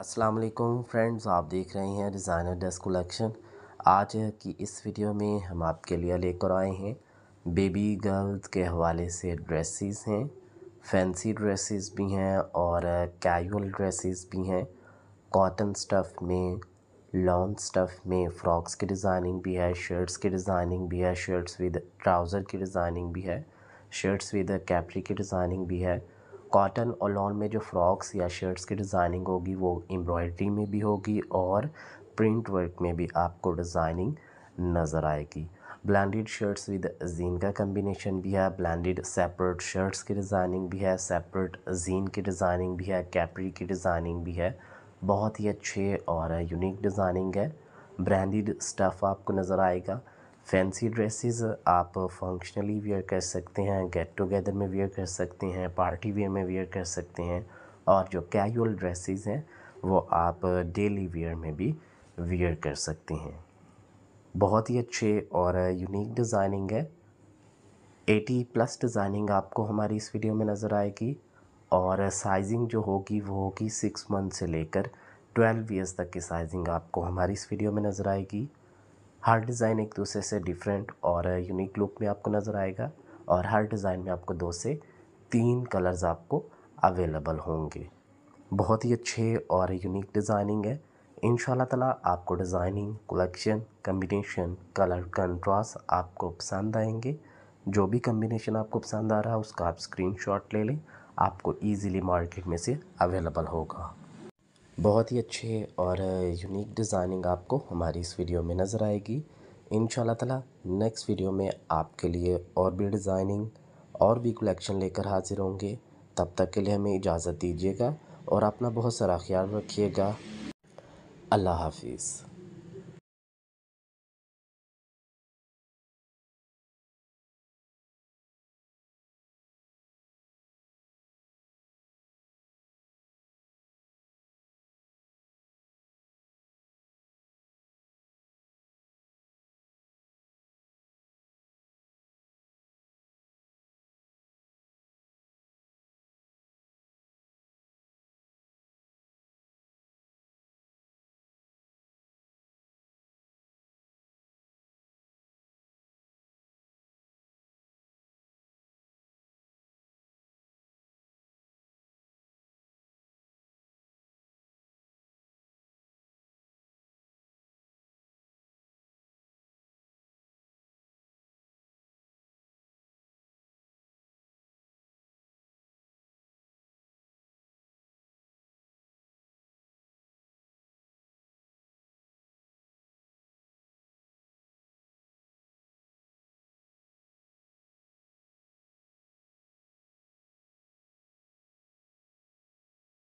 Aslam friends आप देख रहे हैं डिज़ाइनर ड्रेस कलेक्शन आज की इस वीडियो में हम आपके लिए लेकर आए हैं बेबी गर्ल्स के हवाले से ड्रेसेस हैं फैंसी ड्रेसेस भी हैं और कैजुअल ड्रेसेस भी हैं कॉटन स्टफ़ में लॉन्ग स्टफ़ में फ़्रॉक्स की डिज़ाइनिंग भी है शर्ट्स की डिज़ाइनिंग भी है शर्ट्स विद ट्राउज़र की डिज़ाइनिंग भी है शर्ट्स विद कैपरी की डिज़ाइनिंग भी है कॉटन और लॉन में जो फ्रॉक्स या शर्ट्स की डिज़ाइनिंग होगी वो एम्ब्रॉयडरी में भी होगी और प्रिंट वर्क में भी आपको डिज़ाइनिंग नज़र आएगी ब्लैंडेड शर्ट्स विद जीन का कम्बिनेशन भी है ब्लैंडेड सेपरेट शर्ट्स की डिज़ाइनिंग भी है सेपरेट जीन की डिज़ाइनिंग भी है कैपरी की डिज़ाइनिंग भी है बहुत ही अच्छे और यूनिक डिज़ाइनिंग है ब्रांडेड स्टफ़ आपको नज़र आएगा फैंसी ड्रेसेस आप फंक्शनली वेयर कर सकते हैं गेट टुगेदर में वेयर कर सकते हैं पार्टी वेयर में वेयर कर सकते हैं और जो कैजुअल ड्रेसेस हैं वो आप डेली वेयर में भी वेयर कर सकते हैं बहुत ही अच्छे और यूनिक डिज़ाइनिंग है एटी प्लस डिज़ाइनिंग आपको हमारी इस वीडियो में नज़र आएगी और साइजिंग जो होगी वो होगी सिक्स मंथ से लेकर ट्वेल्व ईयर्स तक की साइजिंग आपको हमारी इस वीडियो में नज़र आएगी हर डिज़ाइन एक दूसरे से डिफरेंट और यूनिक लुक में आपको नज़र आएगा और हर डिज़ाइन में आपको दो से तीन कलर्स आपको अवेलेबल होंगे बहुत ही अच्छे और यूनिक डिज़ाइनिंग है इन ताला आपको designing collection combination colour contrast आपको पसंद आएंगे जो भी कम्बिनेशन आपको पसंद आ रहा है उसका आप स्क्रीनशॉट ले लें आपको ईज़िली मार्केट में से अवेलेबल होगा बहुत ही अच्छे और यूनिक डिज़ाइनिंग आपको हमारी इस वीडियो में नज़र आएगी इन ताला नेक्स्ट वीडियो में आपके लिए और भी डिज़ाइनिंग और भी कलेक्शन लेकर हाजिर होंगे तब तक के लिए हमें इजाज़त दीजिएगा और अपना बहुत सारा ख्याल रखिएगा अल्लाह हाफिज़